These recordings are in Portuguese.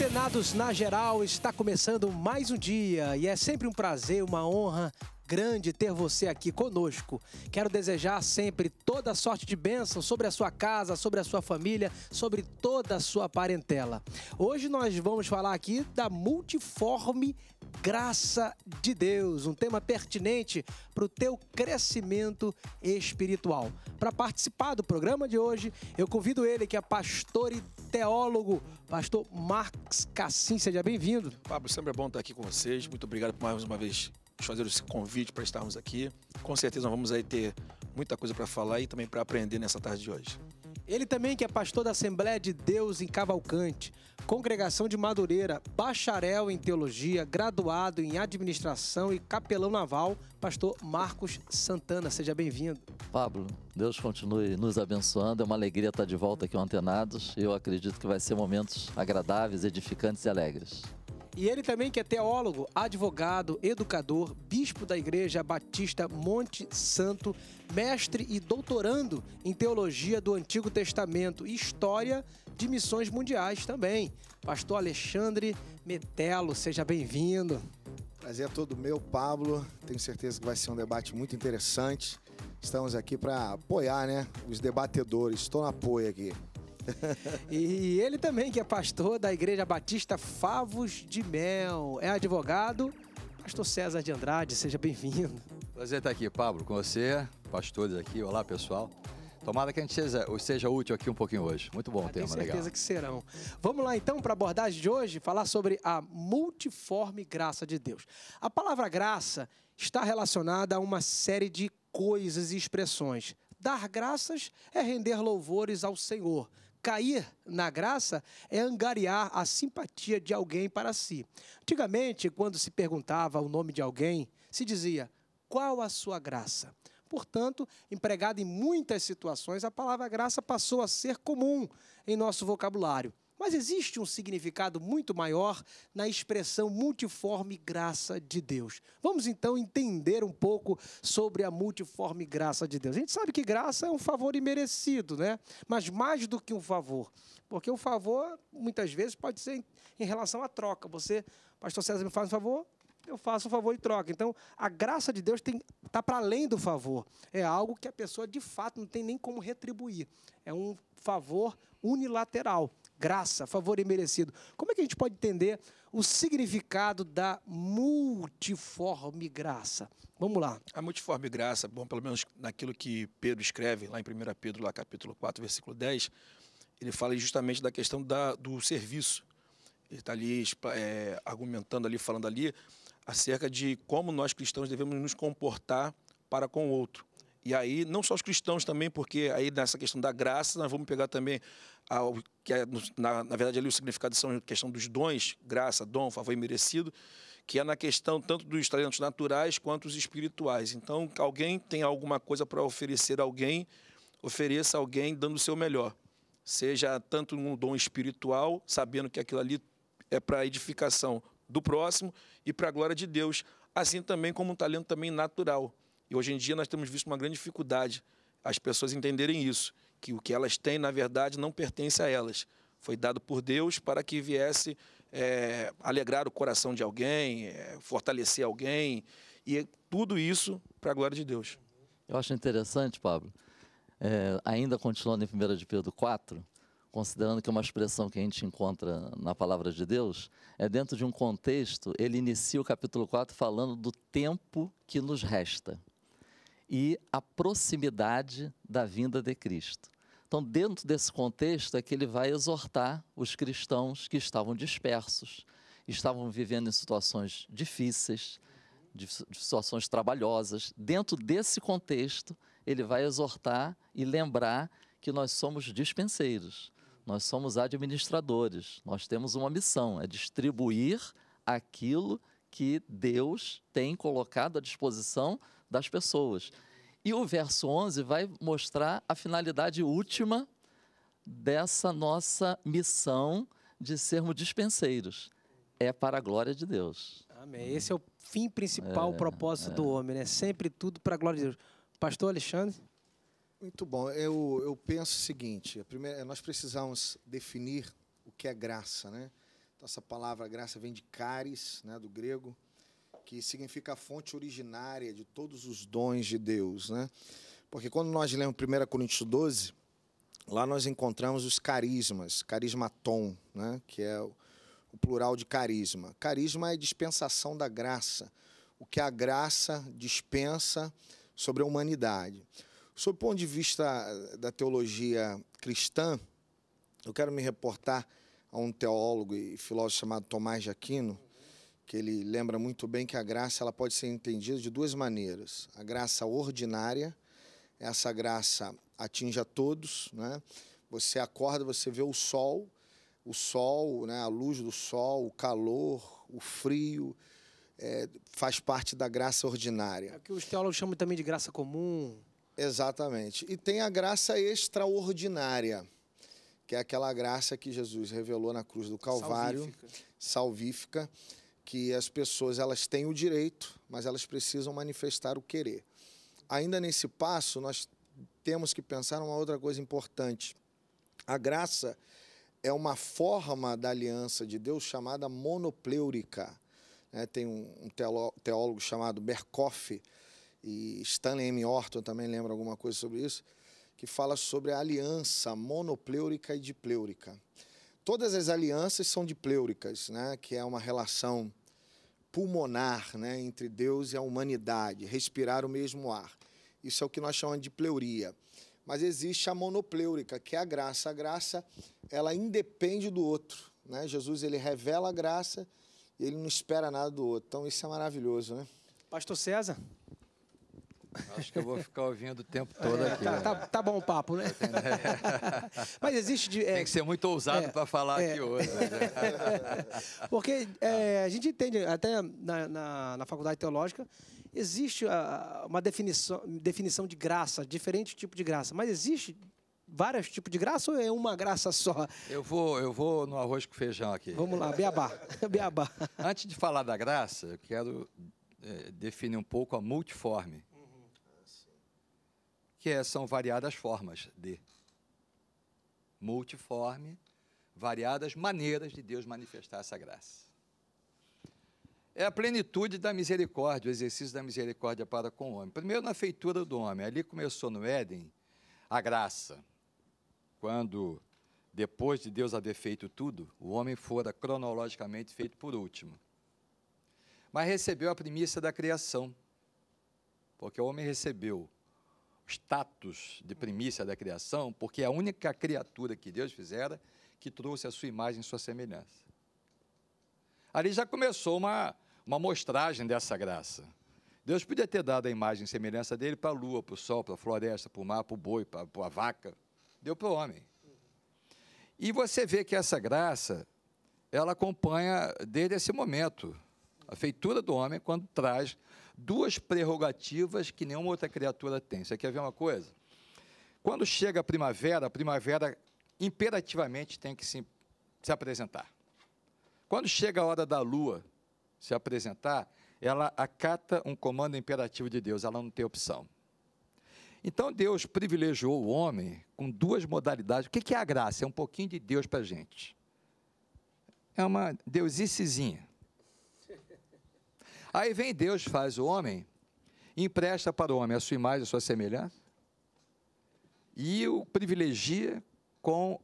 Antenados na geral, está começando mais um dia e é sempre um prazer, uma honra grande ter você aqui conosco. Quero desejar sempre toda sorte de bênção sobre a sua casa, sobre a sua família, sobre toda a sua parentela. Hoje nós vamos falar aqui da multiforme graça de Deus, um tema pertinente para o teu crescimento espiritual. Para participar do programa de hoje, eu convido ele que é pastor e teólogo, pastor Marcos Cassim. Seja bem-vindo. Pablo, sempre é bom estar aqui com vocês. Muito obrigado por mais uma vez fazer esse convite para estarmos aqui. Com certeza nós vamos aí ter muita coisa para falar e também para aprender nessa tarde de hoje. Ele também que é pastor da Assembleia de Deus em Cavalcante, congregação de Madureira, bacharel em teologia, graduado em administração e capelão naval, pastor Marcos Santana. Seja bem-vindo. Pablo, Deus continue nos abençoando. É uma alegria estar de volta aqui ontem Antenados. Eu acredito que vai ser momentos agradáveis, edificantes e alegres. E ele também que é teólogo, advogado, educador, bispo da Igreja Batista Monte Santo, mestre e doutorando em teologia do Antigo Testamento e história de missões mundiais também. Pastor Alexandre Metelo, seja bem-vindo. Prazer a é todo meu, Pablo. Tenho certeza que vai ser um debate muito interessante. Estamos aqui para apoiar né, os debatedores. Estou no apoio aqui. e ele também, que é pastor da Igreja Batista Favos de Mel. É advogado, pastor César de Andrade. Seja bem-vindo. Prazer estar aqui, Pablo, com você, pastores aqui. Olá, pessoal. Tomara que a gente seja, seja útil aqui um pouquinho hoje. Muito bom ah, o tema, legal. Tenho certeza que serão. Vamos lá então para a abordagem de hoje, falar sobre a multiforme graça de Deus. A palavra graça está relacionada a uma série de coisas e expressões. Dar graças é render louvores ao Senhor. Cair na graça é angariar a simpatia de alguém para si. Antigamente, quando se perguntava o nome de alguém, se dizia: qual a sua graça? Portanto, empregada em muitas situações, a palavra graça passou a ser comum em nosso vocabulário. Mas existe um significado muito maior na expressão multiforme graça de Deus. Vamos então entender um pouco sobre a multiforme graça de Deus. A gente sabe que graça é um favor imerecido, né? Mas mais do que um favor, porque o favor muitas vezes pode ser em relação à troca. Você, pastor César, me faz um favor, eu faço um favor e troca. Então, a graça de Deus está para além do favor. É algo que a pessoa, de fato, não tem nem como retribuir. É um favor unilateral graça, favor imerecido. Como é que a gente pode entender o significado da multiforme graça? Vamos lá. A multiforme graça, bom, pelo menos naquilo que Pedro escreve lá em 1 Pedro, lá capítulo 4, versículo 10, ele fala justamente da questão da, do serviço. Ele está ali é, argumentando ali, falando ali, acerca de como nós cristãos devemos nos comportar para com o outro. E aí, não só os cristãos também, porque aí nessa questão da graça, nós vamos pegar também, a, que é, na, na verdade, ali o significado são a questão dos dons, graça, dom, favor merecido, que é na questão tanto dos talentos naturais quanto os espirituais. Então, alguém tem alguma coisa para oferecer a alguém, ofereça a alguém dando o seu melhor. Seja tanto um dom espiritual, sabendo que aquilo ali é para edificação do próximo e para a glória de Deus, assim também como um talento também natural. E hoje em dia nós temos visto uma grande dificuldade as pessoas entenderem isso, que o que elas têm, na verdade, não pertence a elas. Foi dado por Deus para que viesse é, alegrar o coração de alguém, é, fortalecer alguém, e tudo isso para a glória de Deus. Eu acho interessante, Pablo, é, ainda continuando em 1 de Pedro 4, considerando que é uma expressão que a gente encontra na palavra de Deus, é dentro de um contexto, ele inicia o capítulo 4 falando do tempo que nos resta e a proximidade da vinda de Cristo. Então, dentro desse contexto, é que ele vai exortar os cristãos que estavam dispersos, estavam vivendo em situações difíceis, de, de situações trabalhosas. Dentro desse contexto, ele vai exortar e lembrar que nós somos dispenseiros, nós somos administradores, nós temos uma missão: é distribuir aquilo que Deus tem colocado à disposição das pessoas. E o verso 11 vai mostrar a finalidade última dessa nossa missão de sermos dispenseiros. É para a glória de Deus. Amém. Esse é o fim principal, é, o propósito é. do homem, né? Sempre tudo para a glória de Deus. Pastor Alexandre? Muito bom. Eu, eu penso o seguinte: primeira, é, nós precisamos definir o que é graça, né? Então, essa palavra graça vem de caris, né, do grego, que significa a fonte originária de todos os dons de Deus, né? Porque quando nós lemos 1 Coríntios 12, lá nós encontramos os carismas, carismaton, né? que é o plural de carisma. Carisma é dispensação da graça, o que a graça dispensa sobre a humanidade. Sob o ponto de vista eh, da teologia cristã, eu quero me reportar a um teólogo e filósofo chamado Tomás de Aquino, que ele lembra muito bem que a graça ela pode ser entendida de duas maneiras. A graça ordinária, essa graça atinge a todos, né? Você acorda, você vê o sol, o sol, né, a luz do sol, o calor, o frio, é, faz parte da graça ordinária. É que os teólogos chamam também de graça comum. Exatamente. E tem a graça extraordinária, que é aquela graça que Jesus revelou na cruz do Calvário, salvífica, salvífica que as pessoas elas têm o direito, mas elas precisam manifestar o querer. Ainda nesse passo, nós temos que pensar uma outra coisa importante. A graça é uma forma da aliança de Deus chamada monopleurica. É, tem um, teólogo chamado Berkoff e Stanley M. Orton também lembra alguma coisa sobre isso, que fala sobre a aliança monopleurica e dipleurica. Todas as alianças são dipleuricas, né? que é uma relação pulmonar né? entre Deus e a humanidade, respirar o mesmo ar. Isso é o que nós chamamos de pleuria. Mas existe a monopleurica, que é a graça. A graça, ela independe do outro. Né? Jesus, ele revela a graça e ele não espera nada do outro. Então, isso é maravilhoso, né? Pastor César, Acho que eu vou ficar ouvindo o tempo é, todo tá, aqui. Tá, tá, tá, bom o papo, né? Mas existe. De, é, Tem que ser muito ousado é, para falar é. aqui hoje. Né? Porque é, a gente entende, até na, na, na faculdade teológica, existe uma definição, definição de graça, diferente tipo de graça. Mas existe vários tipos de graça ou é uma graça só? Eu vou, eu vou no arroz com feijão aqui. Vamos lá, beabá. beabá. Antes de falar da graça, eu quero definir um pouco a multiforme que é, são variadas formas de multiforme, variadas maneiras de Deus manifestar essa graça. É a plenitude da misericórdia, o exercício da misericórdia para com o homem. Primeiro na feitura do homem, ali começou no Éden a graça. Quando depois de Deus haver feito tudo, o homem fora cronologicamente feito por último. Mas recebeu a primícia da criação. Porque o homem recebeu status de primícia da criação, porque é a única criatura que Deus fizera que trouxe a sua imagem e sua semelhança. Ali já começou uma, uma mostragem dessa graça. Deus podia ter dado a imagem e semelhança dele para a lua, para o sol, para a floresta, para o mar, para o boi, para, para a vaca. Deu para o homem. E você vê que essa graça, ela acompanha desde esse momento, a feitura do homem, quando traz duas prerrogativas que nenhuma outra criatura tem. Você quer ver uma coisa? Quando chega a primavera, a primavera imperativamente tem que se, se apresentar. Quando chega a hora da lua se apresentar, ela acata um comando imperativo de Deus, ela não tem opção. Então Deus privilegiou o homem com duas modalidades. O que é a graça? É um pouquinho de Deus para a gente. É uma deusicezinha. Aí vem Deus, faz o homem, empresta para o homem a sua imagem, a sua semelhança, e o privilegia com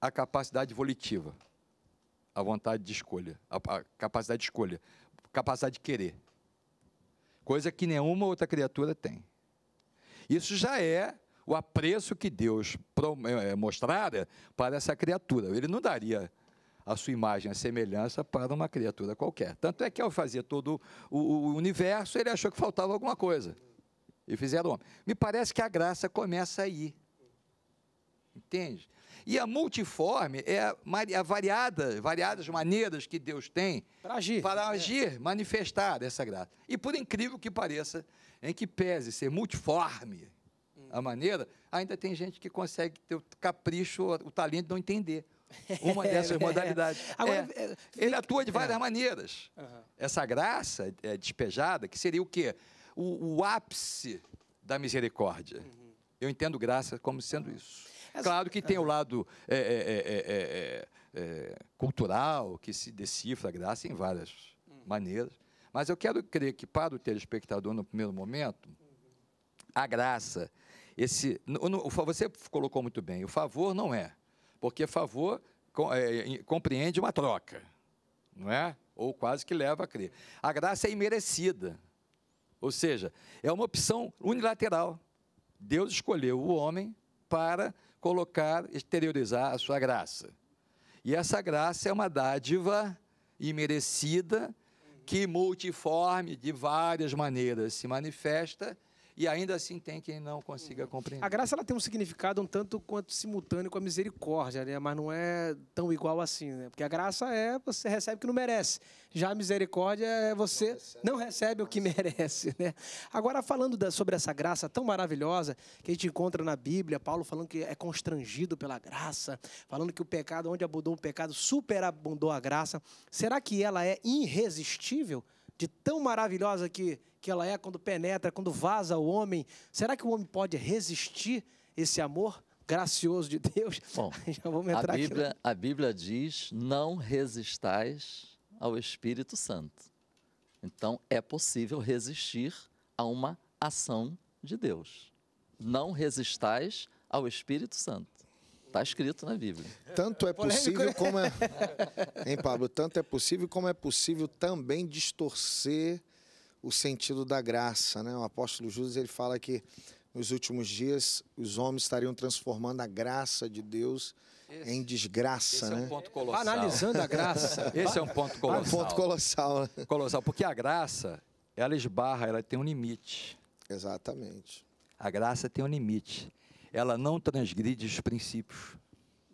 a capacidade volitiva, a vontade de escolha, a, capacidade de escolha, capacidade de querer. Coisa que nenhuma outra criatura tem. Isso já é o apreço que Deus eh, mostrara para essa criatura. Ele não daria a sua imagem a semelhança para uma criatura qualquer. Tanto é que ao fazer todo o, o universo, ele achou que faltava alguma coisa. E fizeram homem. Me parece que a graça começa aí. Entende? E a multiforme é a variada, variadas maneiras que Deus tem para agir, para agir é. manifestar essa graça. E por incrível que pareça, em que pese ser multiforme hum. a maneira, ainda tem gente que consegue ter o capricho, o talento de não entender uma dessas é, é. modalidades. Agora, é, é. Ele atua de várias maneiras. Uhum. Essa graça é, despejada, que seria o quê? O, o ápice da misericórdia. Uhum. Eu entendo graça como sendo isso. Essa, claro que tem o lado é, é, cultural, que se decifra a graça em várias uhum. maneiras. Mas eu quero crer que, para o telespectador, no primeiro momento, a graça, esse, no, no, você colocou muito bem, o favor não é porque favor é, é compreende uma troca, não é? Ou quase que leva a crer. A graça é imerecida, ou seja, é uma opção unilateral. Deus escolheu o homem para colocar, exteriorizar a sua graça. E essa graça é uma dádiva imerecida que multiforme de várias maneiras se manifesta e ainda assim tem quem não consiga uhum. compreender. A graça ela tem um significado um tanto quanto simultâneo com a misericórdia, né? mas não é tão igual assim, né? porque a graça é você recebe o que não merece, já a misericórdia é você não recebe, não recebe o que merece. Né? Agora, falando da, sobre essa graça tão maravilhosa que a gente encontra na Bíblia, Paulo falando que é constrangido pela graça, falando que o pecado, onde abundou o pecado, superabundou a graça, será que ela é irresistível? De tão maravilhosa que que ela é quando penetra, quando vaza o homem, será que o homem pode resistir esse amor gracioso de Deus? Bom, Já vamos entrar a né? Bíblia, aqui. a Bíblia diz: não resistais ao Espírito Santo. Então, é possível resistir a uma ação de Deus. Não resistais ao Espírito Santo. Está escrito na Bíblia. Tanto é possível né? como é. Hein, Pablo? Tanto é possível como é possível também distorcer o sentido da graça. Né? O apóstolo Judas ele fala que nos últimos dias os homens estariam transformando a graça de Deus esse, em desgraça. Esse né? é um né? ponto colossal. Analisando a graça. esse é um ponto colossal. É um ponto colossal. Né? Colossal, porque a graça, ela esbarra, ela tem um limite. Exatamente. A graça tem um limite. Ela não transgride os princípios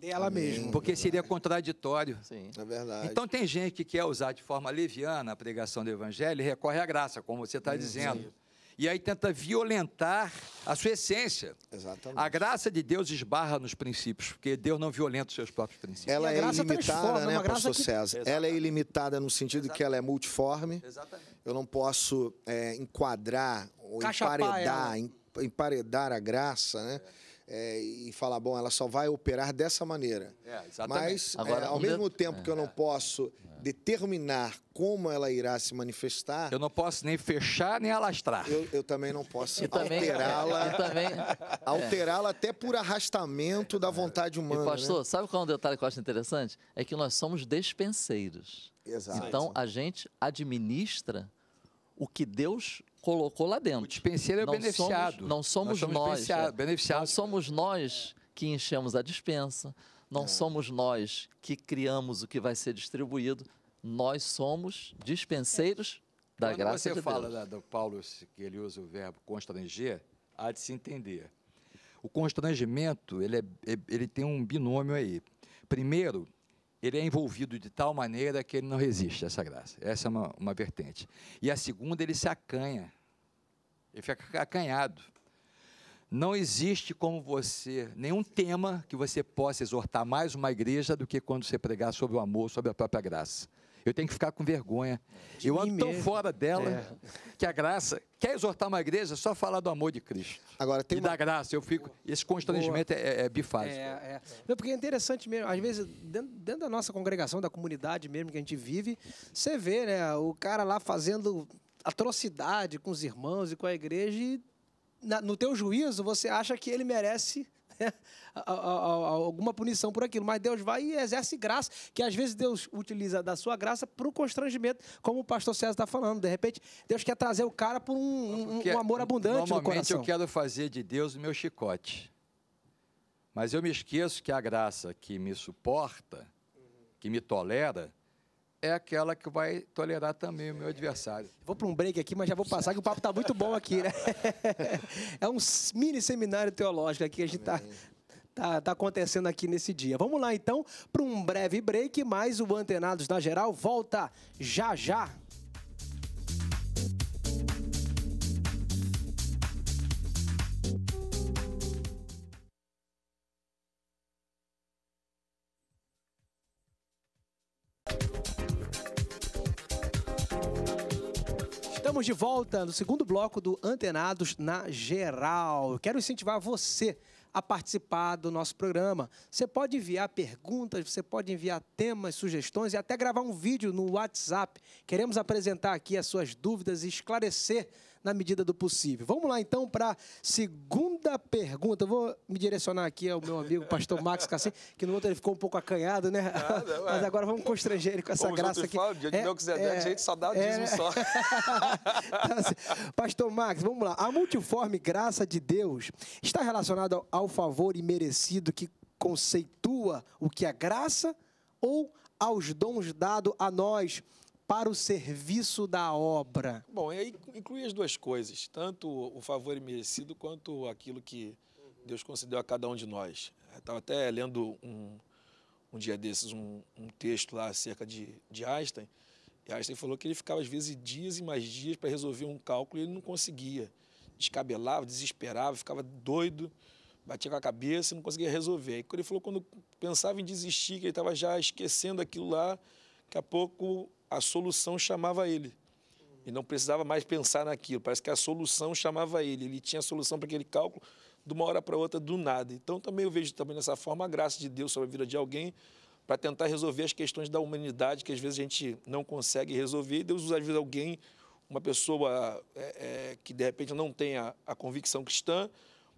dela mesma mesmo. Porque seria contraditório. Sim. É verdade. Então tem gente que quer usar de forma leviana a pregação do evangelho e recorre à graça, como você está dizendo. Sim. E aí tenta violentar a sua essência. Exatamente. A graça de Deus esbarra nos princípios, porque Deus não violenta os seus próprios princípios. Ela é ilimitada, né, é pastor que... César? Exatamente. Ela é ilimitada no sentido Exatamente. que ela é multiforme. Exatamente. Eu não posso é, enquadrar ou emparedar, emparedar a graça, né? É é, e falar, bom, ela só vai operar dessa maneira. É, Mas, é, Agora, é, ao mesmo tempo que eu não é. posso determinar como ela irá se manifestar... Eu não posso nem fechar, nem alastrar. Eu, eu também não posso alterá-la. Também... Alterá-la até por arrastamento da vontade humana. E pastor, né? sabe qual é um detalhe que eu acho interessante? É que nós somos despenseiros. Exato. Então, a gente administra o que Deus colocou lá dentro. O dispenseiro é não beneficiado. Somos, não somos nós. Somos nós é, beneficiado. Não somos nós que enchemos a dispensa, não é. somos nós que criamos o que vai ser distribuído, nós somos dispenseiros é. da Quando graça de Deus. Quando você fala do Paulo, que ele usa o verbo constranger, há de se entender. O constrangimento, ele, é, é, ele tem um binômio aí. Primeiro, ele é envolvido de tal maneira que ele não resiste a essa graça. Essa é uma, uma vertente. E a segunda, ele se acanha ele fica acanhado. Não existe como você, nenhum tema que você possa exortar mais uma igreja do que quando você pregar sobre o amor, sobre a própria graça. Eu tenho que ficar com vergonha. De eu ando tão fora dela é. que a graça. Quer exortar uma igreja? É só falar do amor de Cristo. Agora tem e uma... da graça. Eu fico. Esse constrangimento é, é, é, bifásico. É, é. Não, porque é interessante mesmo. Às vezes dentro, dentro da nossa congregação, da comunidade mesmo que a gente vive, você vê, né, o cara lá fazendo atrocidade com os irmãos e com a igreja, e na, no teu juízo você acha que ele merece né, a, a, a, alguma punição por aquilo, mas Deus vai e exerce graça, que às vezes Deus utiliza da sua graça para o constrangimento, como o pastor César está falando. De repente, Deus quer trazer o cara por um, um, um amor abundante no coração. Normalmente eu quero fazer de Deus o meu chicote, mas eu me esqueço que a graça que me suporta, que me tolera, é aquela que vai tolerar também o meu adversário. Vou para um break aqui, mas já vou passar que o papo está muito bom aqui, né? É um mini seminário teológico aqui que a gente está Tá, tá, acontecendo aqui nesse dia. Vamos lá então para um breve break, mas o Antenados na Geral volta já já. Estamos de volta no segundo bloco do Antenados na Geral. Eu quero incentivar você a participar do nosso programa. Você pode enviar perguntas, você pode enviar temas, sugestões e até gravar um vídeo no WhatsApp. Queremos apresentar aqui as suas dúvidas e esclarecer na medida do possível. Vamos lá então para a segunda pergunta. Eu vou me direcionar aqui ao meu amigo pastor Max Cassim, que no outro ele ficou um pouco acanhado, né? Nada, mas agora vamos constranger ele com essa graça aqui. Fala, dia de Melquisedeque, é, gente é, só dá o é. dízimo só. Então, assim, pastor Max, vamos lá. A multiforme graça de Deus está relacionada ao favor imerecido que conceitua o que é graça ou aos dons dados a nós para o serviço da obra? Bom, aí inclui as duas coisas, tanto o favor imerecido quanto aquilo que Deus concedeu a cada um de nós. Estava até lendo um, um dia desses um, um, texto lá acerca de, de Einstein, e Einstein falou que ele ficava às vezes dias e mais dias para resolver um cálculo e ele não conseguia. Descabelava, desesperava, ficava doido, batia com a cabeça e não conseguia resolver. E ele falou quando pensava em desistir, que ele estava já esquecendo aquilo lá, daqui a pouco a solução chamava ele. E não precisava mais pensar naquilo. Parece que a solução chamava ele. Ele tinha a solução para aquele cálculo de uma hora para outra do nada. Então também eu vejo também nessa forma a graça de Deus sobre a vida de alguém para tentar resolver as questões da humanidade que às vezes a gente não consegue resolver. Deus usa às vezes alguém, uma pessoa é, é, que de repente não tenha a convicção cristã,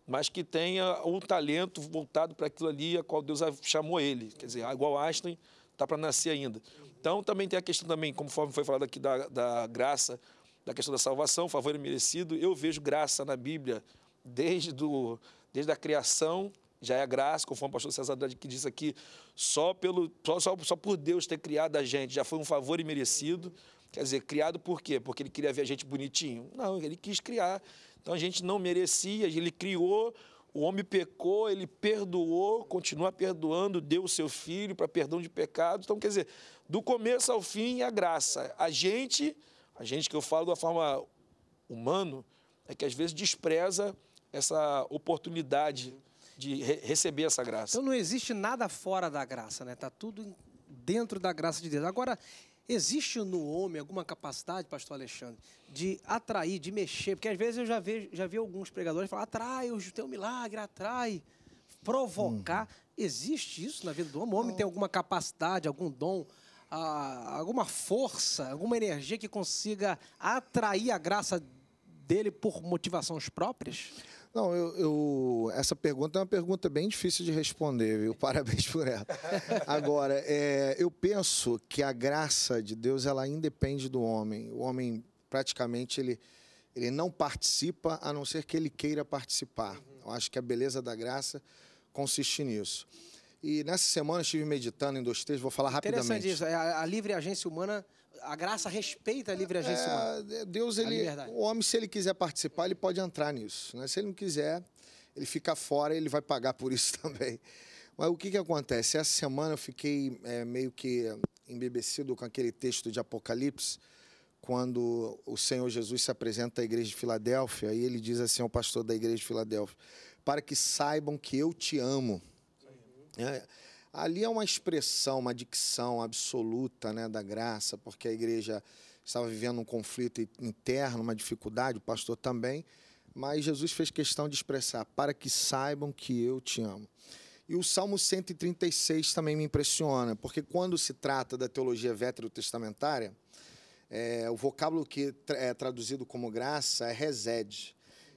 mas que tenha o talento voltado para aquilo ali a qual Deus chamou ele. Quer dizer, igual Einstein, está para nascer ainda. Então também tem a questão também, como foi falado aqui da, da graça, da questão da salvação, favor merecido. Eu vejo graça na Bíblia desde, do, desde a criação, já é graça, conforme o pastor César que disse aqui, só, pelo, só, só, só por Deus ter criado a gente, já foi um favor imerecido. Quer dizer, criado por quê? Porque ele queria ver a gente bonitinho? Não, ele quis criar. Então a gente não merecia, ele criou o homem pecou, ele perdoou, continua perdoando, deu o seu filho para perdão de pecados. Então, quer dizer, do começo ao fim, a graça. A gente, a gente que eu falo da forma humano, é que às vezes despreza essa oportunidade de re receber essa graça. Então não existe nada fora da graça, né? Tá tudo dentro da graça de Deus. Agora, Existe no homem alguma capacidade, pastor Alexandre, de atrair, de mexer? Porque às vezes eu já, vejo, já vi alguns pregadores falar, atrai o teu milagre, atrai, provocar. Hum. Existe isso na vida do homem? O homem tem alguma capacidade, algum dom, alguma força, alguma energia que consiga atrair a graça dele por motivações próprias? Não, eu, eu, essa pergunta é uma pergunta bem difícil de responder, viu? Parabéns por ela. Agora, é, eu penso que a graça de Deus ela independe do homem. O homem praticamente ele, ele não participa a não ser que ele queira participar. Eu acho que a beleza da graça consiste nisso. E nessa semana estive meditando em dois textos, vou falar rapidamente. Interessante isso. É a, a livre agência humana a graça respeita a livre agência é, humana. É, Deus, ele, o homem, se ele quiser participar, ele pode entrar nisso. Né? Se ele não quiser, ele fica fora e ele vai pagar por isso também. Mas o que, que acontece? Essa semana eu fiquei é, meio que embebecido com aquele texto de Apocalipse, quando o Senhor Jesus se apresenta à igreja de Filadélfia e ele diz assim ao pastor da igreja de Filadélfia: Para que saibam que eu te amo. É, Ali é uma expressão, uma dicção absoluta né, da graça, porque a igreja estava vivendo um conflito interno, uma dificuldade, o pastor também, mas Jesus fez questão de expressar: para que saibam que eu te amo. E o Salmo 136 também me impressiona, porque quando se trata da teologia veterotestamentária, é, o vocábulo que é traduzido como graça é resede.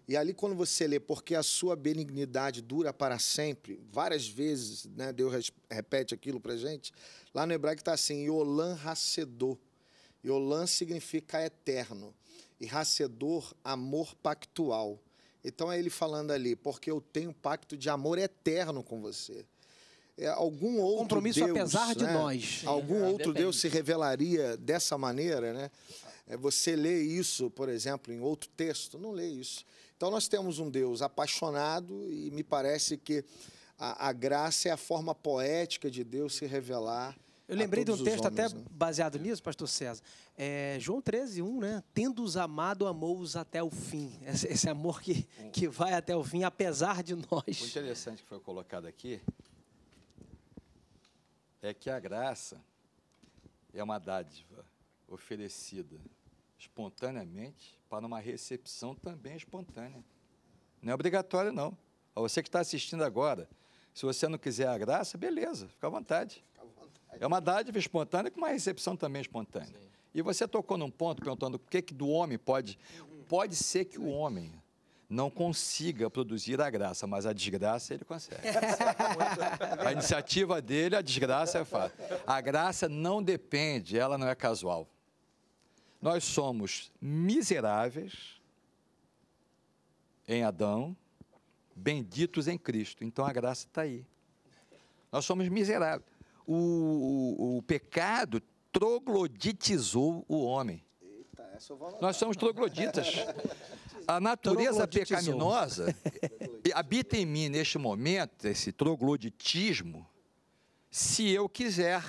E ali, quando você lê, porque a sua benignidade dura para sempre, várias vezes, né, Deus repete aquilo para gente, lá no hebraico está assim, Yolan Racedor Yolan significa eterno. E Racedor amor pactual. Então é ele falando ali, porque eu tenho pacto de amor eterno com você. É, algum é outro compromisso Deus, apesar de né, nós. Algum é, outro depende. Deus se revelaria dessa maneira, né? É, você lê isso, por exemplo, em outro texto, não lê isso. Então nós temos um Deus apaixonado e me parece que a, a graça é a forma poética de Deus se revelar. Eu lembrei de um texto homens, até né? baseado é. nisso, pastor César. É, João 13, 1, né? Tendo-os amado, amou-os até o fim. Esse, esse amor que, que vai até o fim, apesar de nós. O interessante que foi colocado aqui é que a graça é uma dádiva oferecida espontaneamente para uma recepção também espontânea. Não é obrigatório, não. A você que está assistindo agora, se você não quiser a graça, beleza, fica à vontade. Fica à vontade. É uma dádiva espontânea com uma recepção também espontânea. Sim. E você tocou num ponto perguntando o que, que do homem pode. Pode ser que o homem não consiga produzir a graça, mas a desgraça ele consegue. É a iniciativa dele, a desgraça é fato. A graça não depende, ela não é casual. Nós somos miseráveis em Adão, benditos em Cristo. Então a graça está aí. Nós somos miseráveis. O, o, o pecado trogloditizou o homem. Eita, Nós somos trogloditas. A natureza pecaminosa habita em mim neste momento, esse trogloditismo. Se eu quiser,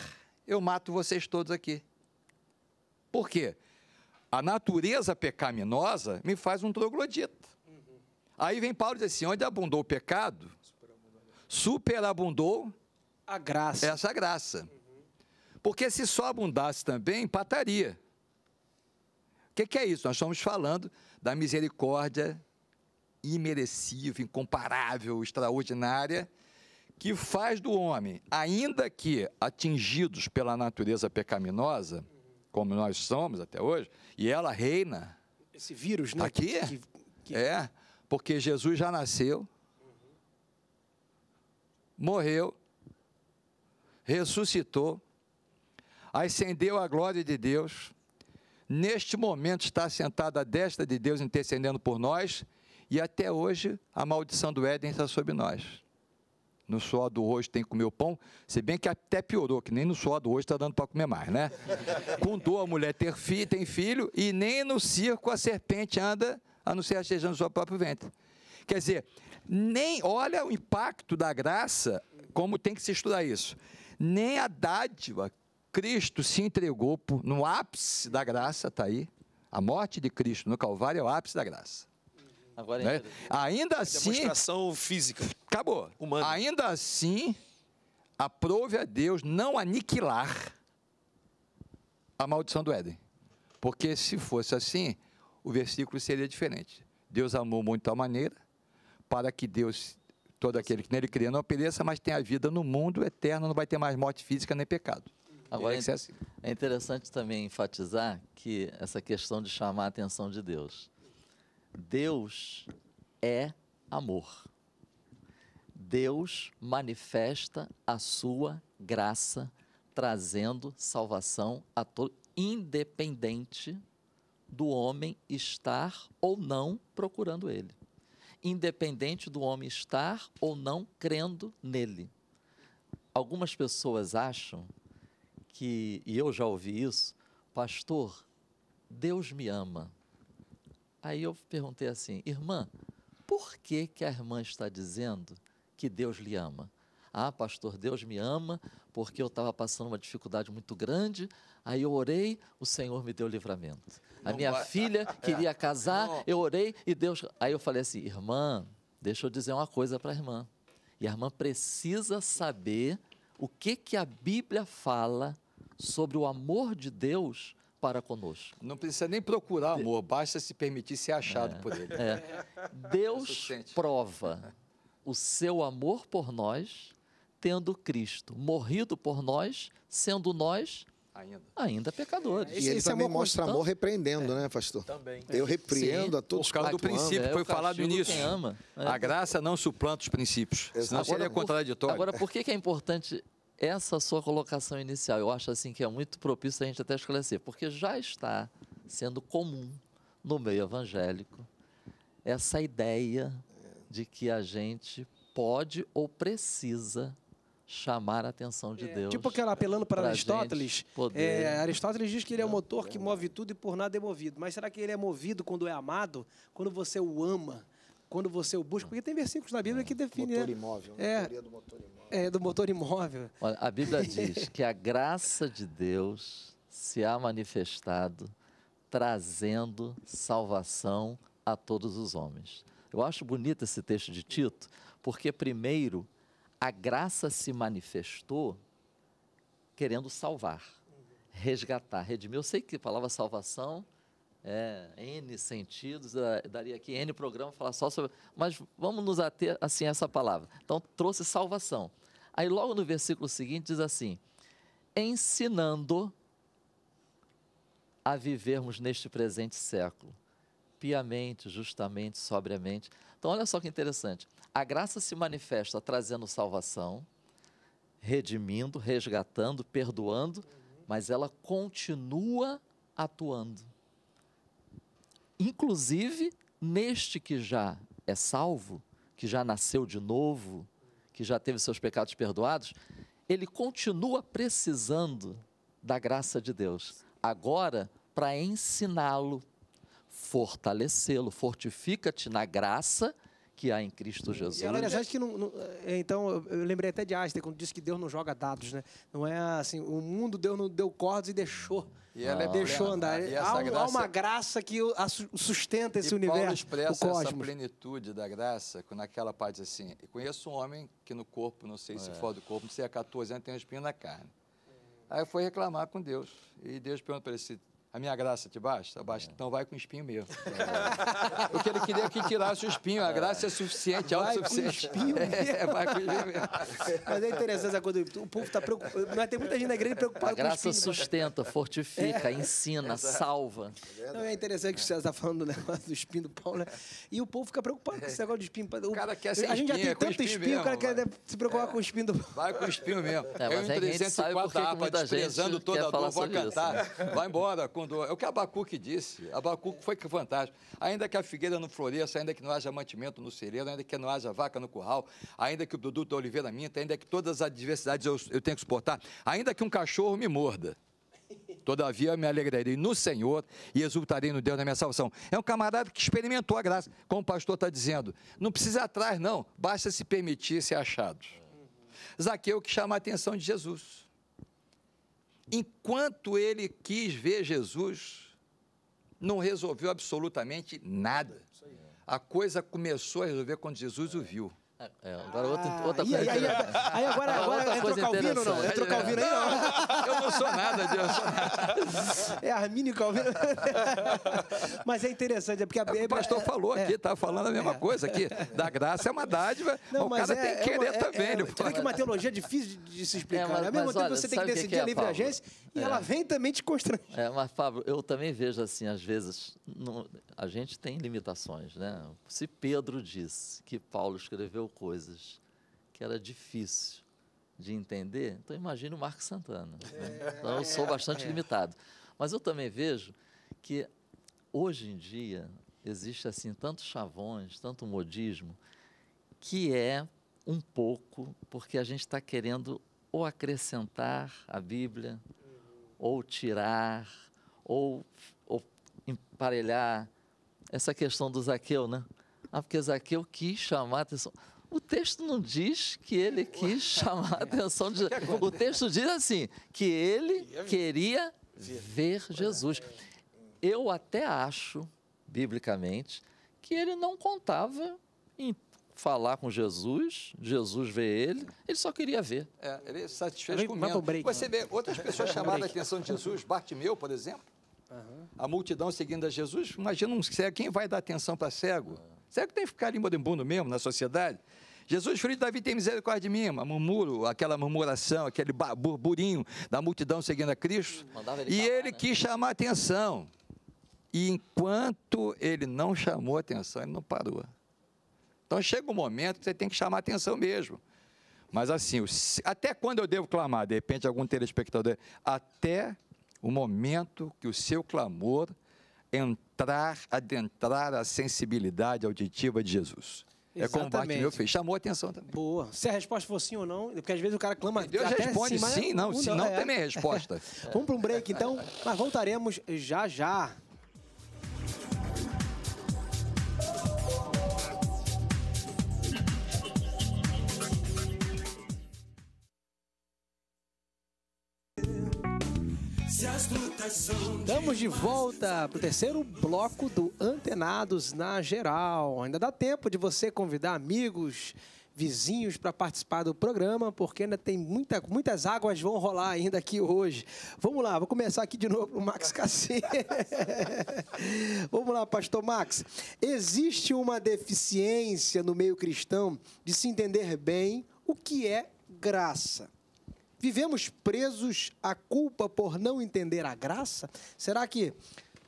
eu mato vocês todos aqui. Por quê? a natureza pecaminosa me faz um troglodita. Aí vem Paulo e diz assim: onde abundou o pecado, superabundou a graça. Essa graça. Porque se só abundasse também, empataria. O que, que é isso? Nós estamos falando da misericórdia imerecível, incomparável, extraordinária, que faz do homem, ainda que atingidos pela natureza pecaminosa, como nós somos até hoje, e ela reina. Esse vírus, né? Tá aqui? Que, que... É, porque Jesus já nasceu, uhum. morreu, ressuscitou, ascendeu a glória de Deus, neste momento está sentado à destra de Deus intercedendo por nós, e até hoje a maldição do Éden está sobre nós no suor do rosto tem que comer o pão, se bem que até piorou, que nem no suor do rosto está dando para comer mais, né? Com dor a mulher ter filho, tem filho, e nem no circo a serpente anda a não ser rastejando o seu próprio ventre. Quer dizer, nem olha o impacto da graça, como tem que se estudar isso. Nem a dádiva, Cristo se entregou no ápice da graça, está aí. A morte de Cristo no Calvário é o ápice da graça. Agora né? Ainda assim. Demonstração física. Acabou. Humana. Ainda assim, aprove a Deus não aniquilar a maldição do Éden. Porque se fosse assim, o versículo seria diferente. Deus amou muito de tal maneira, para que Deus, todo aquele que nele cria, não pereça, mas tenha vida no mundo eterno, não vai ter mais morte física nem pecado. Agora, é, é, assim. é interessante também enfatizar que essa questão de chamar a atenção de Deus. Deus é amor. Deus manifesta a sua graça trazendo salvação a todo, independente do homem estar ou não procurando ele, independente do homem estar ou não crendo nele. Algumas pessoas acham que, e eu já ouvi isso, pastor, Deus me ama. Aí eu perguntei assim, irmã, por que, que a irmã está dizendo que Deus lhe ama? Ah, pastor, Deus me ama porque eu estava passando uma dificuldade muito grande. Aí eu orei, o Senhor me deu livramento. A minha filha é, queria casar, não. eu orei e Deus. Aí eu falei assim, irmã, deixa eu dizer uma coisa para a irmã. E a irmã precisa saber o que que a Bíblia fala sobre o amor de Deus para conosco. Não precisa nem procurar amor, basta se permitir ser achado é, por ele. É. Deus é prova o seu amor por nós, tendo Cristo morrido por nós, sendo nós ainda, ainda pecadores. É, e ele é também é mostra constante. amor repreendendo, é, né, pastor? Também. Eu repreendo Sim, a todos. os do princípio, é, foi falado nisso. Ama, A graça não suplanta os princípios, Exato. senão agora, seria por, contraditório. Agora, por que é importante essa sua colocação inicial, eu acho assim que é muito propício a gente até esclarecer, porque já está sendo comum no meio evangélico essa ideia de que a gente pode ou precisa chamar a atenção de é, Deus. Tipo aquela apelando para Aristóteles. Poder... É, Aristóteles diz que ele é o motor é que move tudo e por nada é movido. Mas será que ele é movido quando é amado? Quando você o ama? Quando você o busca? Porque tem versículos na Bíblia que definem. Motor né? imóvel, né? é, do motor imóvel é, do motor imóvel. Olha, a Bíblia diz que a graça de Deus se há manifestado trazendo salvação a todos os homens. Eu acho bonito esse texto de Tito, porque primeiro a graça se manifestou querendo salvar, resgatar, redimir. Eu sei que a palavra salvação é N sentidos, daria aqui N programa falar só sobre, mas vamos nos ater assim a essa palavra. Então trouxe salvação. Aí, logo no versículo seguinte, diz assim: ensinando a vivermos neste presente século, piamente, justamente, sobriamente. Então, olha só que interessante. A graça se manifesta trazendo salvação, redimindo, resgatando, perdoando, mas ela continua atuando. Inclusive neste que já é salvo, que já nasceu de novo, que já teve seus pecados perdoados, ele continua precisando da graça de Deus. Agora, para ensiná-lo, fortalecê-lo, fortifica-te na graça que há em Cristo Jesus. É assim, que não, não, é, então eu lembrei até de Einstein quando disse que Deus não joga dados, né? Não é assim, o mundo Deus não deu cordas e deixou. E ela é deixou andar. E há, graça, há, uma graça que sustenta esse universo. Paulo expressa essa plenitude da graça naquela parte assim. Conheço um homem que no corpo, não sei se é. fora do corpo, não sei há 14 anos tem um espinho na carne. Aí foi reclamar com Deus e Deus perguntou para ele se a minha graça te basta? Basta. É. Então vai com o espinho mesmo. porque ele queria que tirasse o espinho. A graça é suficiente, é autossuficiente. Vai com espinho é, vai com espinho mesmo. Mas é interessante essa é coisa. O povo está preocupado. Mas tem muita gente na igreja preocupada com o espinho. A graça sustenta, fortifica, é. ensina, Exato. salva. É Não, é interessante que você está falando do negócio do espinho do Paulo. Né? E o povo fica preocupado com esse negócio de espinho. O cara quer ser A gente já tem tanto é espinho, espinho mesmo, o cara vai. quer se preocupar é. com o espinho do Paulo. Vai com o espinho mesmo. É, mas Eu em 304 tapas, desprezando toda a dor, vou cantar. Vai embora, com abundou. É o que Abacuque disse. Abacuque foi que fantástico. Ainda que a figueira não floresça, ainda que não haja mantimento no cereiro, ainda que não haja vaca no curral, ainda que o produto da oliveira minta, ainda que todas as adversidades eu, eu tenha que suportar, ainda que um cachorro me morda. Todavia me alegrarei no Senhor e exultarei no Deus da minha salvação. É um camarada que experimentou a graça, como o pastor está dizendo. Não precisa ir atrás, não. Basta se permitir ser achado. Zaqueu que chama a atenção de Jesus. Enquanto ele quis ver Jesus, não resolveu absolutamente nada. A coisa começou a resolver quando Jesus o viu. É, agora outro, outra ah, coisa. Aí, aí, agora, agora outra entrou Calvino, não? Entrou Calvino aí, não? Eu não sou nada, de, eu sou nada. É Armínio Calvino. Mas é interessante, é porque a é, Bíblia... O pastor é, falou é, aqui, estava tá falando a mesma coisa aqui. Da graça é uma dádiva, não, mas o cara tem que querer também. É, vê que uma teologia difícil de, se explicar. É, mas, né? ao mesmo tempo você tem que decidir a livre agência e ela vem também te constrange. É, mas, Fábio, eu também vejo assim, às vezes, a gente tem limitações, né? Se Pedro disse que Paulo escreveu escreveu coisas que era difícil de entender, então imagine o Marco Santana. Né? É. Então eu sou bastante é. limitado. Mas eu também vejo que hoje em dia existe assim tantos chavões, tanto modismo, que é um pouco porque a gente está querendo ou acrescentar a Bíblia, uhum. ou tirar, ou, ou emparelhar. Essa questão do Zaqueu, né? Ah, porque Zaqueu quis chamar atenção. O texto não diz que ele quis chamar a atenção de O texto diz assim, que ele queria ver Jesus. Eu até acho, biblicamente, que ele não contava em falar com Jesus, Jesus vê ele, ele só queria ver. É, ele é satisfez ele, comendo. É break, Você né? vê outras pessoas é chamaram a atenção de Jesus, Bartimeu, por exemplo, uhum. a multidão seguindo a Jesus, imagina um cego, quem vai dar atenção para cego? Uhum. Será que tem que ficar ali moribundo mesmo na sociedade? Jesus, filho de Davi, tem misericórdia de mim. Murmuro, aquela murmuração, aquele burburinho da multidão seguindo a Cristo. Ele e ele né? quis chamar atenção. E enquanto ele não chamou atenção, ele não parou. Então chega um momento que você tem que chamar atenção mesmo. Mas assim, até quando eu devo clamar? De repente, algum telespectador. Até o momento que o seu clamor entrar, adentrar a sensibilidade auditiva de Jesus. É como o meu filho. Chamou a atenção também. Boa. Se a resposta for sim ou não, porque às vezes o cara clama. Deus até responde sim, mas... sim, não. Se não, é. também é resposta. vamos para um break então, mas voltaremos já já. Estamos de volta para o terceiro bloco do Antenados na Geral. Ainda dá tempo de você convidar amigos, vizinhos para participar do programa, porque ainda tem muita, muitas águas vão rolar ainda aqui hoje. Vamos lá, vou começar aqui de novo para o Max Cassi. Vamos lá, pastor Max. Existe uma deficiência no meio cristão de se entender bem o que é graça. Vivemos presos à culpa por não entender a graça? Será que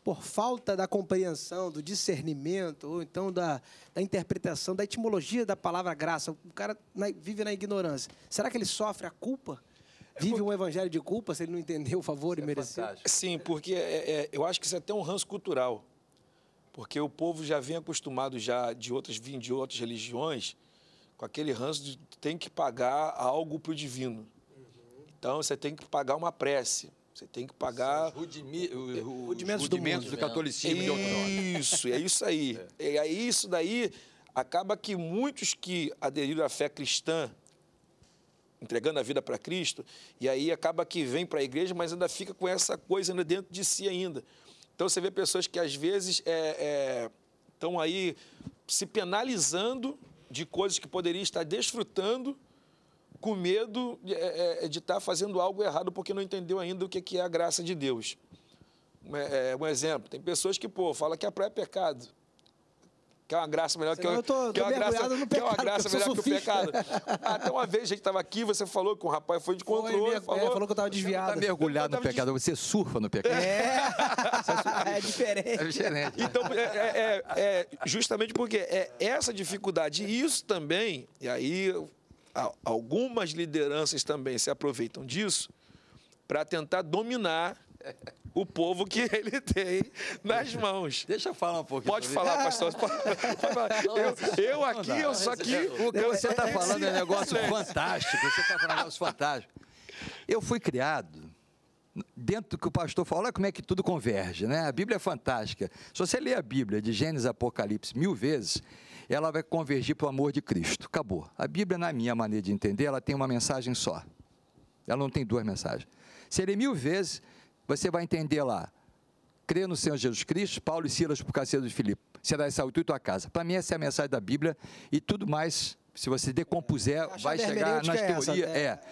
por falta da compreensão, do discernimento, ou então da, da interpretação, da etimologia da palavra graça, o cara na, vive na ignorância? Será que ele sofre a culpa? É vive um evangelho de culpa se ele não entendeu o favor isso e mereceu? É Sim, porque é, é, é, eu acho que isso é até um ranço cultural. Porque o povo já vem acostumado já de outras, de outras religiões com aquele ranço de tem que pagar algo para o divino. Então você tem que pagar uma prece. Você tem que pagar. Rudimi, o, é, rudimentos, do, do né? catolicismo de outrora. Isso, é isso aí. É. E é, aí, isso daí acaba que muitos que aderiram à fé cristã, entregando a vida para Cristo, e aí acaba que vem para a igreja, mas ainda fica com essa coisa ainda dentro de si ainda. Então você vê pessoas que às vezes estão é, é, aí se penalizando de coisas que poderiam estar desfrutando com medo de é, é, é, estar tá fazendo algo errado porque não entendeu ainda o que é a graça de Deus. Um exemplo, tem pessoas que, pô, falam que a praia é pecado. Que é uma graça melhor que, o que, é uma graça, pecado, que é uma graça melhor que o pecado. Até uma vez a gente estava aqui, você falou que o um rapaz foi de controle. É, falou, é, falou que eu estava tá desviado. Você tá mergulhado no pecado, des... você surfa no pecado. É, é diferente. É diferente. Então, é, justamente porque é essa dificuldade. E isso também, e aí algumas lideranças também se aproveitam disso para tentar dominar o povo que ele tem nas mãos. Deixa eu falar um pouquinho. Pode falar, pastor. Pode, pode falar. Eu, eu, aqui, eu só aqui. É o que você está falando é um negócio fantástico. Você está falando um negócio fantástico. Eu fui criado dentro do que o pastor falou, olha como é que tudo converge, né? A Bíblia é fantástica. Se você ler a Bíblia de Gênesis Apocalipse mil vezes, ela vai convergir para o amor de Cristo. Acabou. A Bíblia, na minha maneira de entender, ela tem uma mensagem só. Ela não tem duas mensagens. Se ele mil vezes, você vai entender lá, crê no Senhor Jesus Cristo, Paulo e Silas por causa de Filipe, será saúde e tua casa. Para mim, essa é a mensagem da Bíblia e tudo mais, se você decompuser, é, vai chegar nas é teorias. Né? É. é.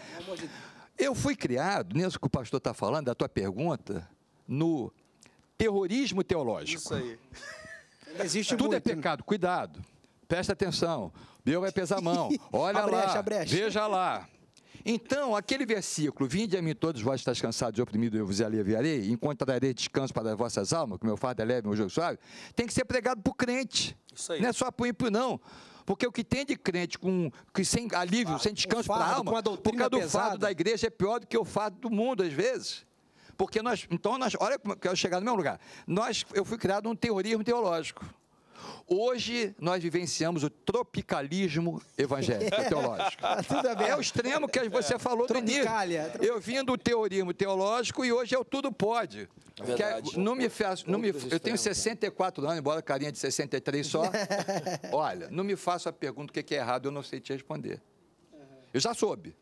Eu fui criado, nisso que o pastor está falando, da tua pergunta, no terrorismo teológico. Isso aí. Existe Tudo é muito, é pecado, né? cuidado presta atenção, Deus vai pesar a mão, olha a brecha, lá, brecha. veja lá. Então, aquele versículo, vinde a mim todos vós que estáis cansados e oprimidos, eu vos aliviarei, darei descanso para as vossas almas, que meu fardo é leve, meu jogo suave, tem que ser pregado para o crente. Isso aí. Não é só para o ímpio, não. Porque o que tem de crente com, que sem alívio, ah, sem descanso para a alma, com a por causa do pesada. fardo da igreja é pior do que o fardo do mundo, às vezes. Porque nós, então nós, olha, eu quero chegar no meu lugar. Nós, eu fui criado num teorismo teológico. Hoje nós vivenciamos o tropicalismo evangélico, teológico. Ah, é o extremo que você falou do início. Eu vim do teorismo teológico e hoje é o tudo pode. É, é não me faço, não me, eu tenho 64 né? anos, embora carinha de 63 só. Olha, não me faço a pergunta o que é errado, eu não sei te responder. Eu já soube.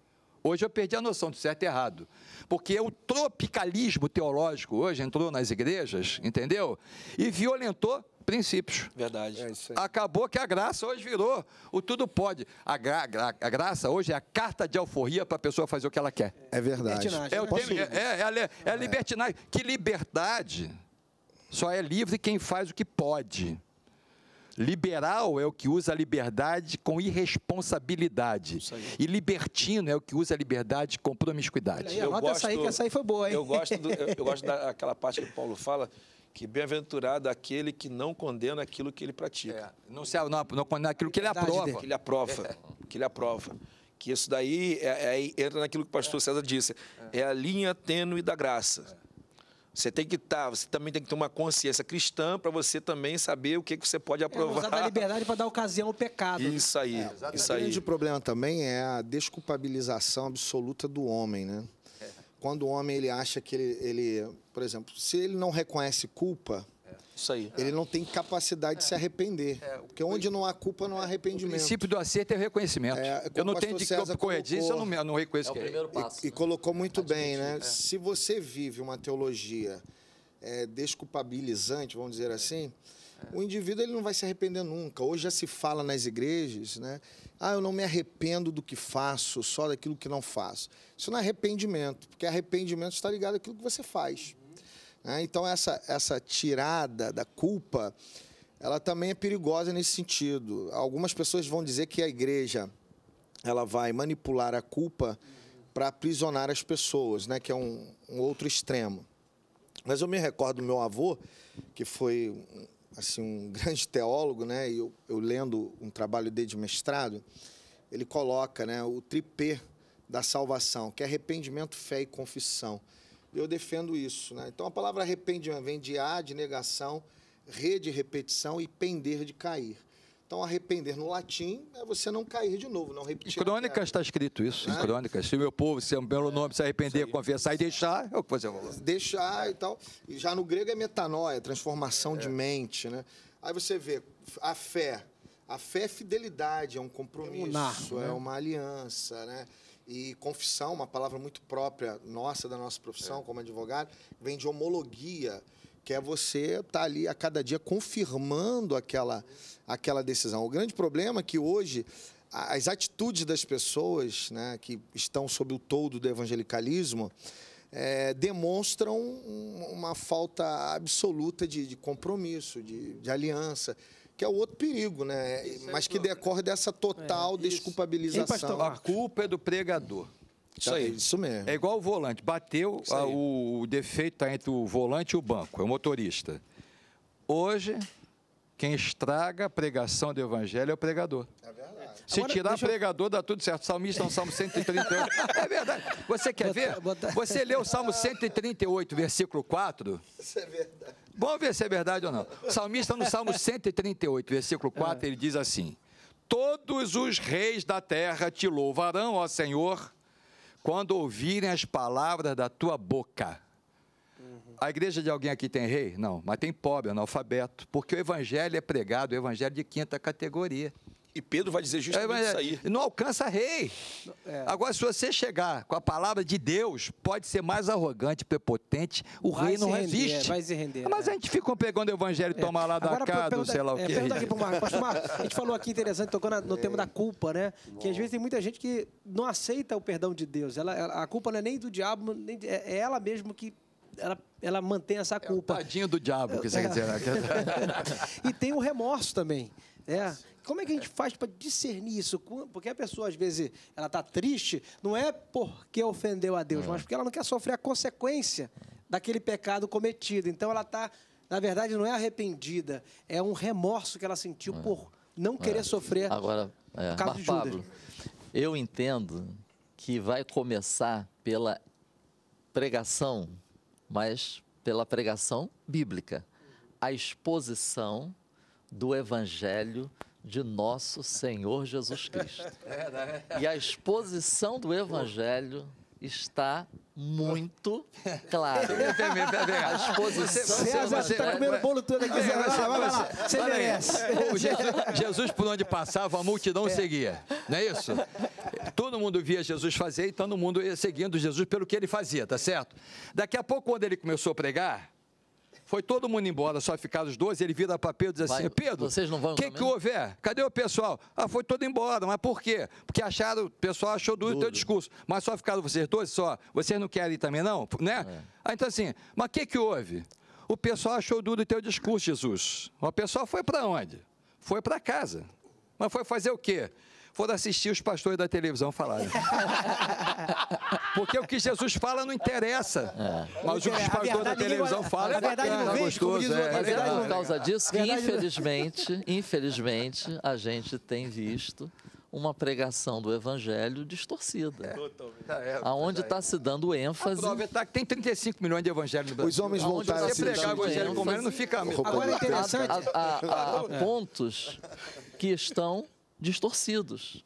Hoje eu perdi a noção de certo e errado. Porque o tropicalismo teológico hoje entrou nas igrejas, entendeu? E violentou princípios. Verdade. É Acabou que a graça hoje virou o tudo pode. A, gra, a, a graça hoje é a carta de alforria para a pessoa fazer o que ela quer. É verdade. Né? É, o é, é, é, é, libertinagem. Que liberdade só é livre quem faz o que pode. Liberal é o que usa a liberdade com irresponsabilidade. E libertino é o que usa a liberdade com promiscuidade. anota eu gosto, essa aí, que essa aí foi boa, hein? Eu gosto, do, eu, eu gosto daquela parte que o Paulo fala que bem-aventurado aquele que não condena aquilo que ele pratica. É, não, se, não, não condena aquilo que ele aprova. Que ele aprova. É. Que ele aprova. Que isso daí é, é entra naquilo que o pastor é. César disse. É. é, a linha tênue da graça. Você tem que estar, tá, você também tem que ter uma consciência cristã para você também saber o que, que você pode aprovar. É, usar da liberdade para dar ocasião ao pecado. Isso aí. É, isso aí. O grande problema também é a desculpabilização absoluta do homem, né? quando o homem ele acha que ele, ele por exemplo, se ele não reconhece culpa, é, isso aí. Ele não tem capacidade é. de se é. arrepender. É. Porque onde não há culpa, não há é, arrependimento. O princípio do acerto é o reconhecimento. É, eu não tenho de César correr disso, eu não, eu não reconheço é o primeiro passo. E, né? e colocou muito Admitir, bem, né? Se você vive uma teologia desculpabilizante, vamos dizer assim, o indivíduo ele não vai se arrepender nunca. Hoje já se fala nas igrejas, né? Ah, eu não me arrependo do que faço, só daquilo que não faço. Isso não é arrependimento, porque arrependimento está ligado àquilo que você faz. Né? Então, essa, essa tirada da culpa, ela também é perigosa nesse sentido. Algumas pessoas vão dizer que a igreja ela vai manipular a culpa para aprisionar as pessoas, né? que é um, um outro extremo. Mas eu me recordo do meu avô, que foi assim um grande teólogo, né? E eu, eu lendo um trabalho dele de mestrado, ele coloca, né, o tripé da salvação, que é arrependimento, fé e confissão. Eu defendo isso, né? Então a palavra arrependimento vem de a de negação, re de repetição e pender de cair. Então, arrepender no latim é você não cair de novo, não repetir. Em Crônicas está escrito isso, né? em Crônicas. Se o meu povo, se é o meu é, nome, se arrepender, confessar e deixar, é o que você falou. Deixar e tal. E já no grego é metanoia, transformação é. de mente, né? Aí você vê a fé. A fé é fidelidade, é um compromisso, é, um narco, é né? é uma aliança, né? E confissão, uma palavra muito própria nossa, da nossa profissão é. como advogado, vem de homologia que é você estar tá ali a cada dia confirmando aquela, aquela decisão. O grande problema é que hoje as atitudes das pessoas né, que estão sob o todo do evangelicalismo é, demonstram uma falta absoluta de, de compromisso, de, de, aliança, que é o outro perigo, né? É Mas que decorre dessa total é, desculpabilização. Sim, pastor, a culpa é do pregador. Isso tá aí. isso mesmo. É igual o volante. Bateu, a, ah, o, o, defeito tá entre o volante e o banco, é o motorista. Hoje, quem estraga a pregação do evangelho é o pregador. É verdade. Se Agora, tirar pregador, dá tudo certo. Salmista no é salmo 138. é verdade. Você quer ver? Você leu o salmo 138, versículo 4. Isso é verdade. Vamos ver se é verdade ou não. salmista, no salmo 138, versículo 4, é. ele diz assim todos os reis da terra te louvarão, ó Senhor, quando ouvirem as palavras da tua boca. A igreja de alguém aqui tem rei? Não, mas tem pobre, analfabeto, porque o evangelho é pregado, o evangelho é de quinta categoria. E Pedro vai dizer justamente é, isso aí. Não alcança rei. É. Agora, se você chegar com a palavra de Deus, pode ser mais arrogante, prepotente, o vai rei não render, resiste. É, vai se render. Mas é. a gente fica pegando o evangelho, é. toma lá da casa, sei lá o é, que. Pergunta aqui pro Marcos. Pastor Marcos, a gente falou aqui interessante, tocou na, no tema da culpa, né? Que às vezes tem muita gente que não aceita o perdão de Deus. Ela, a culpa não é nem do diabo, nem, é, é ela mesmo que ela, ela mantém essa culpa. É o tadinho do diabo, que você quer dizer. Né? e tem o remorso também. É. Como é que a gente faz para discernir isso? Porque a pessoa, às vezes, ela está triste, não é porque ofendeu a Deus, mas é. porque ela não quer sofrer a consequência daquele pecado cometido. Então, ela está, na verdade, não é arrependida, é um remorso que ela sentiu é. por não querer é. sofrer Agora, é. por causa mas, de Judas. Pablo, eu entendo que vai começar pela pregação, mas pela pregação bíblica. A exposição do evangelho de nosso Senhor Jesus Cristo. É, né? E a exposição do Evangelho está muito claro. A exposição. César, você está comendo bolo todo aqui. Você, você, vai você merece. Jesus, por onde passava, a multidão é. seguia. Não é isso? Todo mundo via Jesus fazer e todo mundo ia seguindo Jesus pelo que ele fazia, tá certo? Daqui a pouco, quando ele começou a pregar, foi todo mundo embora, só ficaram os dois. Ele vira para Pedro e diz assim: Vai, Pedro, vocês não vão. O que, que houve? É? Cadê o pessoal? Ah, foi todo embora. Mas por quê? Porque acharam, o pessoal achou duro o teu discurso. Mas só ficaram vocês dois só. Vocês não querem ir também, não? Né? É. Ah, então assim, mas o que, que houve? O pessoal achou duro o teu discurso, Jesus. O pessoal foi para onde? Foi para casa. Mas foi fazer o quê? foram assistir os pastores da televisão falarem. Porque o que Jesus fala não interessa. É. Mas o que os é, pastores da é- televisão falam é bacana, gostoso. É, é legal, por causa disso que, infelizmente, infelizmente, a gente tem visto uma pregação do evangelho distorcida. É. Totalmente. É, Aonde está se dando ênfase. Aproveitar tá que tem 35 milhões de evangelhos no Brasil. Os homens voltaram a se pregar o evangelho ênfase, comendo, não fica mesmo. Agora é interessante. há pontos que estão distorcidos.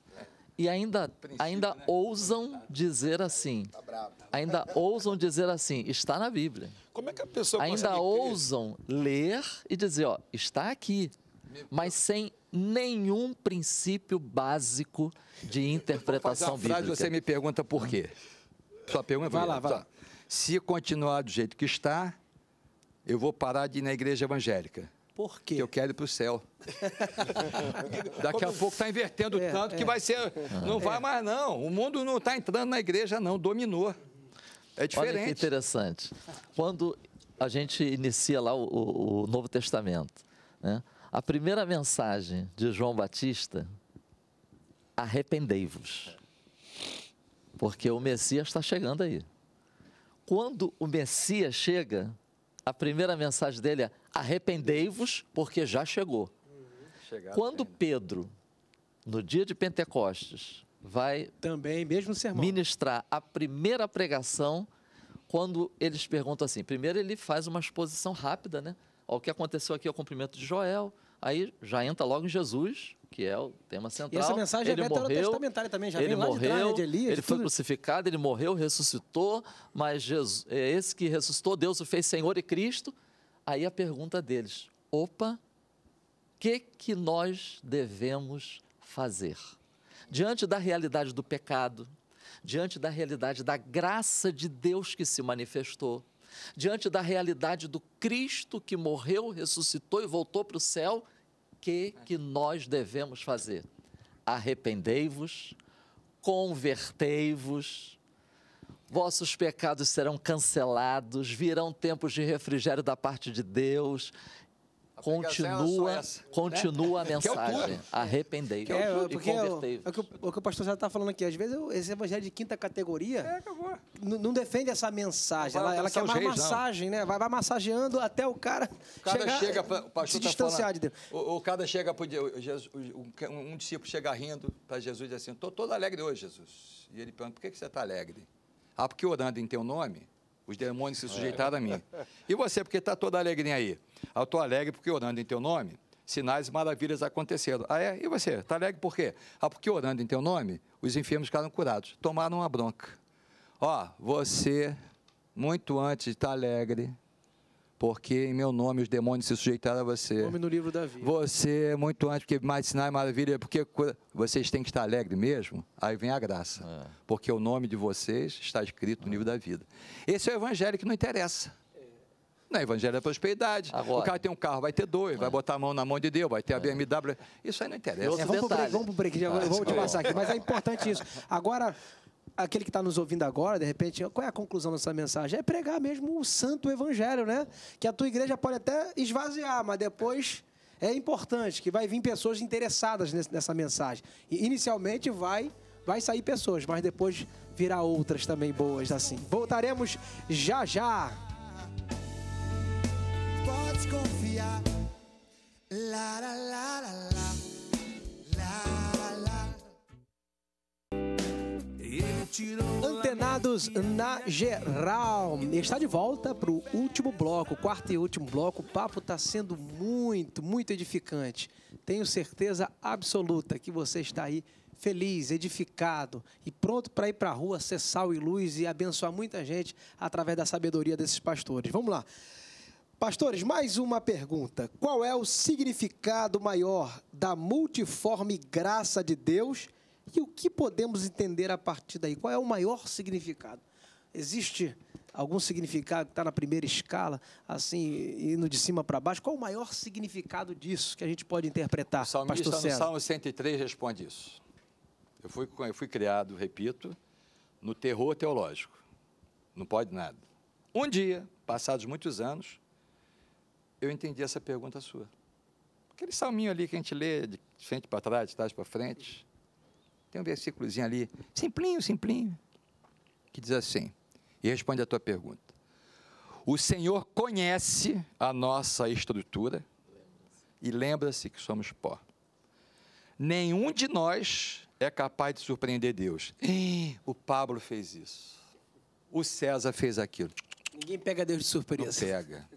E ainda, ainda né? ousam dizer assim. Tá tá ainda ousam dizer assim, está na Bíblia. Como é que a pessoa Ainda ousam ler e dizer, ó, está aqui. Mas sem nenhum princípio básico de interpretação bíblica. Frase, você me pergunta por quê? Sua pergunta vai é lá, vai lá. Se continuar do jeito que está, eu vou parar de ir na igreja evangélica. Por quê? Porque eu quero ir para o céu. Daqui a pouco está invertendo é, tanto que é. vai ser. Não vai é. mais, não. O mundo não está entrando na igreja, não. Dominou. É diferente. Olha que interessante. Quando a gente inicia lá o, o, o Novo Testamento, né? a primeira mensagem de João Batista, arrependei-vos, porque o Messias está chegando aí. Quando o Messias chega, a primeira mensagem dele é arrependei-vos, porque já chegou. Quando Pedro, no dia de Pentecostes, vai também mesmo sermão. ministrar a primeira pregação, quando eles perguntam assim, primeiro ele faz uma exposição rápida, né? Ao que aconteceu aqui ao é cumprimento de Joel, aí já entra logo em Jesus, que é o tema central. E essa mensagem ele é veterotestamentária também, já ele vem lá morreu, de trás, né, de Elias. Ele foi crucificado, ele morreu, ressuscitou, mas Jesus, é esse que ressuscitou, Deus o fez Senhor e Cristo, Aí a pergunta deles: opa, o que, que nós devemos fazer? Diante da realidade do pecado, diante da realidade da graça de Deus que se manifestou, diante da realidade do Cristo que morreu, ressuscitou e voltou para o céu, o que, que nós devemos fazer? Arrependei-vos, convertei-vos Vossos pecados serão cancelados, virão tempos de refrigério da parte de Deus. É continua, essa, né? continua né? a mensagem. Arrependei é, é o, o, que o pastor já está falando aqui. Às vezes, esse evangelho de quinta categoria é, não defende essa mensagem. Ela, ela quer mais reis, massagem, não. né? Vai, vai, massageando até o cara, o cara chegar, chega pra, o se distanciar tá falando, de Deus. O, o cara chega, para Jesus, um discípulo chega rindo para Jesus e diz assim, estou todo alegre hoje, Jesus. E ele pergunta, por que, que você está alegre? Ah, porque orando em teu nome, os demônios se sujeitaram a mim. E você, porque está toda alegre aí? Ah, eu estou alegre porque orando em teu nome, sinais e maravilhas aconteceram. Ah, é? E você? Está alegre por quê? Ah, porque orando em teu nome, os enfermos ficaram curados. Tomaram uma bronca. Ó, oh, você, muito antes de estar tá alegre, porque em meu nome os demônios se sujeitaram a você. Nome no livro da vida. Você é muito antes, porque mais sinais maravilha, porque vocês têm que estar alegre mesmo, aí vem a graça. É. Porque o nome de vocês está escrito no é. livro da vida. Esse é o evangelho que não interessa. Não, é evangelho da prosperidade. Agora. O cara tem um carro, vai ter dois, é. vai botar a mão na mão de Deus, vai ter a é. BMW. Isso aí não interessa. É, vamos para o break, vamos, pro break, já, vamos te passar aqui, mas é importante isso. Agora, aquele que está nos ouvindo agora, de repente, qual é a conclusão dessa mensagem? É pregar mesmo o santo evangelho, né? Que a tua igreja pode até esvaziar, mas depois é importante que vai vir pessoas interessadas nessa mensagem. E inicialmente vai vai sair pessoas, mas depois virá outras também boas assim. Voltaremos já já. Pode confiar. La, la, la, Antenados na geral. Está de volta para o último bloco, quarto e último bloco. O papo está sendo muito, muito edificante. Tenho certeza absoluta que você está aí feliz, edificado e pronto para ir para a rua ser sal e luz e abençoar muita gente através da sabedoria desses pastores. Vamos lá. Pastores, mais uma pergunta. Qual é o significado maior da multiforme graça de Deus e o que podemos entender a partir daí? Qual é o maior significado? Existe algum significado que está na primeira escala, assim, indo de cima para baixo? Qual o maior significado disso que a gente pode interpretar, o pastor César? No Salmo 103 responde isso. Eu fui, eu fui criado, repito, no terror teológico. Não pode nada. Um dia, passados muitos anos, eu entendi essa pergunta sua. Aquele salminho ali que a gente lê de frente para trás, de trás para frente, tem um versículozinho ali, simplinho, simplinho, que diz assim, e responde a tua pergunta. O Senhor conhece a nossa estrutura e lembra-se que somos pó. Nenhum de nós é capaz de surpreender Deus. O Pablo fez isso. O César fez aquilo. Ninguém pega Deus de surpresa. Não pega.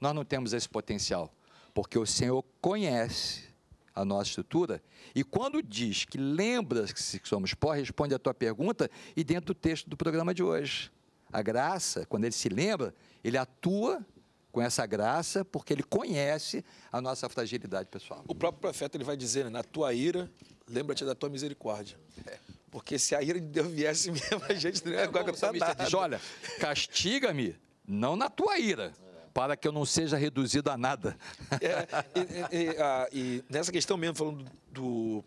Nós não temos esse potencial, porque o Senhor conhece a nossa estrutura. E quando diz que lembra-se que somos pó, responde à tua pergunta e dentro do texto do programa de hoje. A graça, quando ele se lembra, ele atua com essa graça porque ele conhece a nossa fragilidade pessoal. O próprio profeta ele vai dizer, né, na tua ira, lembra-te da tua misericórdia. É. Porque se a ira de Deus viesse mesmo, a gente não ia é, aguentar nada. Diz, olha, castiga-me, não na tua ira, para que eu não seja reduzido a nada. É, e, e, a, ah, e, nessa questão mesmo, falando do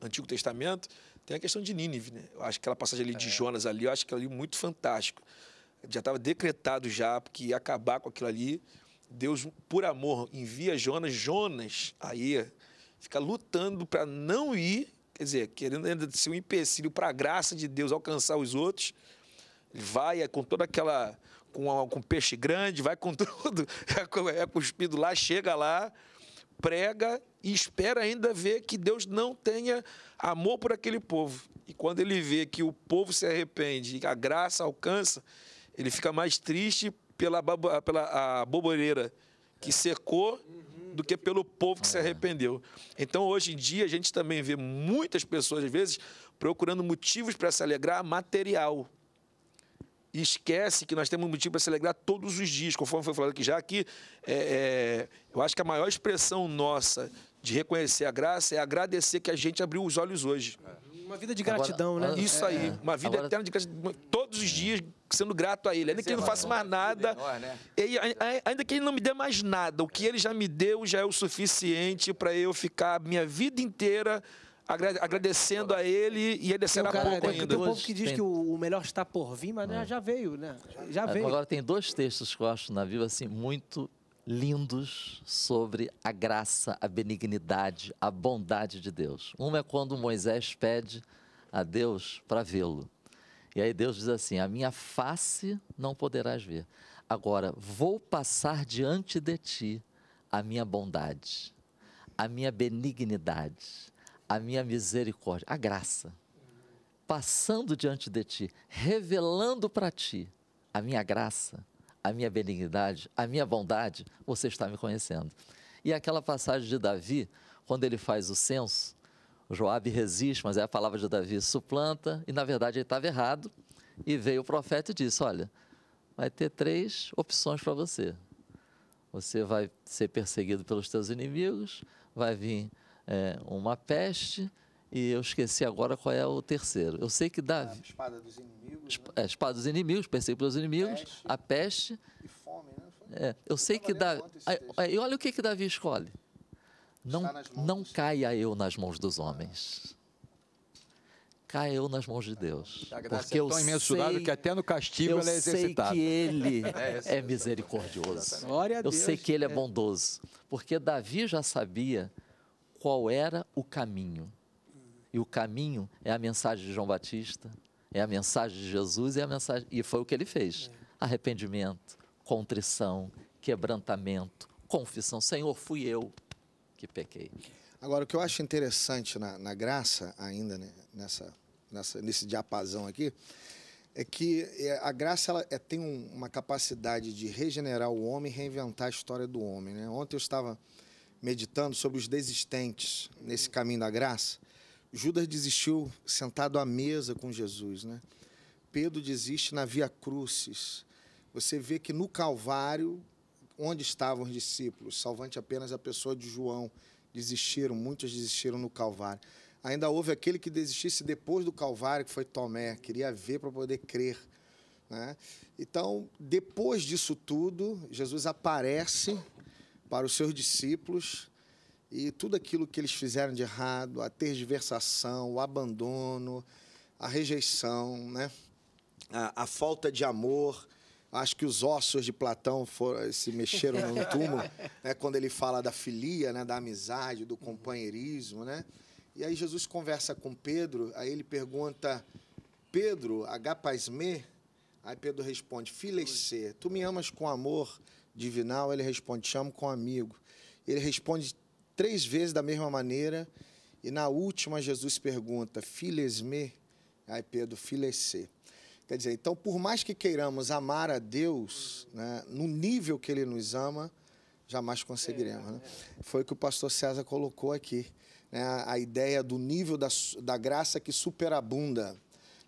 Antigo Testamento, tem a questão de Nínive, né? Eu acho que aquela passagem ali é. de Jonas ali, eu acho que ali muito fantástico. Já estava decretado já que ia acabar com aquilo ali. Deus, por amor, envia Jonas. Jonas aí fica lutando para não ir, quer dizer, querendo ainda ser um empecilho para a graça de Deus alcançar os outros. Ele vai é, com toda aquela com, com peixe grande, vai com tudo, é, é cuspido lá, chega lá, prega e espera ainda ver que Deus não tenha amor por aquele povo. E quando ele vê que o povo se arrepende e a graça alcança, ele fica mais triste pela, pela a boboreira que secou do que pelo povo que se é. arrependeu. Então, hoje em dia, a gente também vê muitas pessoas, às vezes, procurando motivos para se alegrar material esquece que nós temos motivo para se alegrar todos os dias, conforme foi falado aqui já, que é, é, eu acho que a maior expressão nossa de reconhecer a graça é agradecer que a gente abriu os olhos hoje. É. Uma vida de gratidão, agora, né? É, Isso aí, uma vida agora... eterna de gratidão, todos os dias sendo grato a Ele. Ainda que Ele não faça mais é nada, né? ainda que Ele não me dê mais nada, o que Ele já me deu já é o suficiente para eu ficar minha vida inteira agradecendo a ele e ele será cara, pouco ainda. Tem um povo que diz tem... que o melhor está por vir, mas né, é. já veio, né? Já veio. Agora tem dois textos que eu acho na Bíblia assim muito lindos sobre a graça, a benignidade, a bondade de Deus. Um é quando Moisés pede a Deus para vê-lo. E aí Deus diz assim: "A minha face não poderás ver. Agora vou passar diante de ti a minha bondade, a minha benignidade, a minha misericórdia, a graça, passando diante de ti, revelando para ti a minha graça, a minha benignidade, a minha bondade, você está me conhecendo. E aquela passagem de Davi, quando ele faz o censo, Joabe resiste, mas é a palavra de Davi suplanta, e na verdade ele estava errado, e veio o profeta e disse, olha, vai ter três opções para você. Você vai ser perseguido pelos teus inimigos, vai vir é, uma peste, e eu esqueci agora qual é o terceiro. Eu sei que Davi. A espada dos inimigos. Esp né? é, espada dos inimigos, perseguido pelos inimigos, peste, a peste. E fome, né? É, eu, eu sei que Davi. e olha o que, que Davi escolhe. Não, não caia eu nas mãos dos homens. Caia eu nas mãos de tá. Deus. A graça porque é tão imensurável que até no castigo ela é exercitada. É, é eu sei que Ele é misericordioso. Glória a Deus. Eu sei que Ele é bondoso. Porque Davi já sabia qual era o caminho. E o caminho é a mensagem de João Batista, é a mensagem de Jesus e é a mensagem e foi o que ele fez. É. Arrependimento, contrição, quebrantamento, confissão. Senhor, fui eu que pequei. Agora, o que eu acho interessante na, na graça, ainda né, nessa, nessa, nesse diapasão aqui, é que é, a graça ela, é, tem um, uma capacidade de regenerar o homem e reinventar a história do homem. Né? Ontem eu estava meditando sobre os desistentes nesse caminho da graça, Judas desistiu sentado à mesa com Jesus, né? Pedro desiste na Via Crucis. Você vê que no Calvário, onde estavam os discípulos, salvante apenas a pessoa de João, desistiram, muitos desistiram no Calvário. Ainda houve aquele que desistisse depois do Calvário, que foi Tomé, queria ver para poder crer. Né? Então, depois disso tudo, Jesus aparece para os seus discípulos e tudo aquilo que eles fizeram de errado, a tergiversação, o abandono, a rejeição, né? a, a falta de amor. Acho que os ossos de Platão foram, se mexeram no túmulo, né? quando ele fala da filia, né? da amizade, do companheirismo. Né? E aí Jesus conversa com Pedro, aí ele pergunta, Pedro, agapasme? Aí Pedro responde, filesê, tu me amas com amor divinal, ele responde: chamo com um amigo. Ele responde três vezes da mesma maneira. E na última, Jesus pergunta: Filhesme? Aí Pedro, filhesê. Quer dizer, então, por mais que queiramos amar a Deus, né, no nível que Ele nos ama, jamais conseguiremos. Né? Foi o que o pastor César colocou aqui. Né, a ideia do nível da, da graça que superabunda.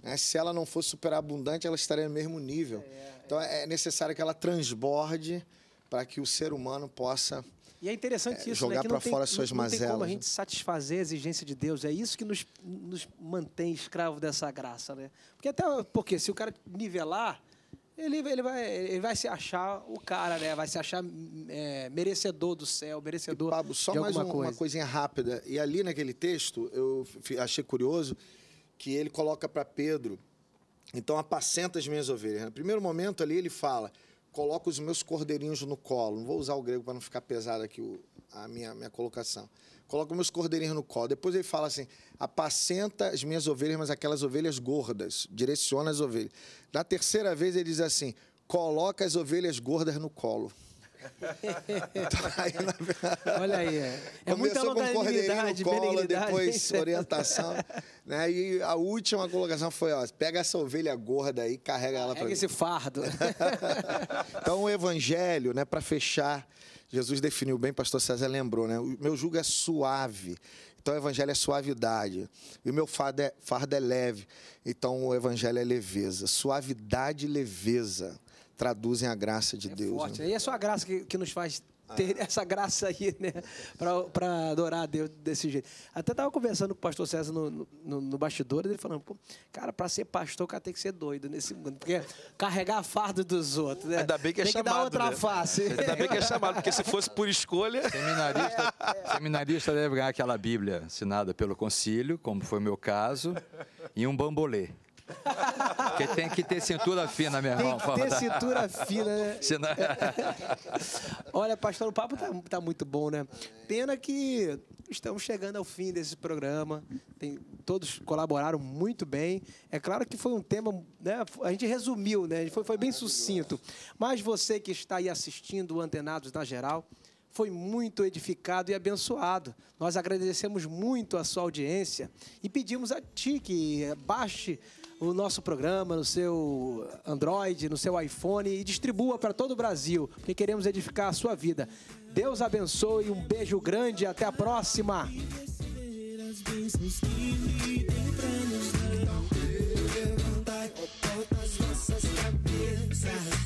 Né? Se ela não fosse superabundante, ela estaria no mesmo nível. É, é. Então, é necessário que ela transborde para que o ser humano possa e é interessante é, isso, né, jogar né? para fora tem, suas não mazelas. Não tem como a gente né? satisfazer a exigência de Deus. É isso que nos, nos mantém escravo dessa graça, né? Porque até porque se o cara nivelar, ele, ele, vai, ele vai se achar o cara, né? Vai se achar é, merecedor do céu, merecedor e, Pablo, só de mais um, coisa. uma coisinha rápida. E ali naquele texto, eu achei curioso que ele coloca para Pedro, então apacenta as minhas ovelhas. No primeiro momento ali ele fala coloco os meus cordeirinhos no colo. Não vou usar o grego para não ficar pesado aqui o, a minha, minha colocação. Coloco meus cordeirinhos no colo. Depois ele fala assim: apacenta as minhas ovelhas, mas aquelas ovelhas gordas, direciona as ovelhas. Na terceira vez ele diz assim: coloca as ovelhas gordas no colo. Olha aí. É, é muita com cordeirinho, cola, depois orientação. né? E a última colocação foi, ó, pega essa ovelha gorda aí, carrega ela para mim. esse fardo. então, o evangelho, né, para fechar, Jesus definiu bem, pastor César lembrou, né? O meu jugo é suave. Então o evangelho é suavidade. E o meu fardo é, fardo é leve. Então o evangelho é leveza. Suavidade e leveza traduzem a graça de é Deus. Forte, né? E é só a graça que, que nos faz ter ah. essa graça aí, né? Para adorar a Deus desse jeito. Até estava conversando com o pastor César no, no, no bastidor, ele falando, pô, cara, para ser pastor, o cara tem que ser doido nesse mundo, porque carregar a farda dos outros, né? Ainda bem que é tem chamado. Tem que dar outra né? face. Ainda bem que é chamado, porque se fosse por escolha. Seminarista, é, é. seminarista deve ganhar aquela Bíblia assinada pelo concílio, como foi o meu caso, e um bambolê. Porque tem que ter cintura fina, meu irmão. Tem que ter cintura fina, né? Olha, pastor, o papo tá, tá, muito bom, né? Pena que estamos chegando ao fim desse programa. Tem, todos colaboraram muito bem. É claro que foi um tema, né? A gente resumiu, né? Foi, foi bem sucinto. Mas você que está aí assistindo o Antenados na geral, foi muito edificado e abençoado. Nós agradecemos muito a sua audiência e pedimos a ti que baixe o nosso programa no seu Android, no seu iPhone e distribua para todo o Brasil, porque queremos edificar a sua vida. Deus abençoe, um beijo grande, até a próxima. nossas cabeças.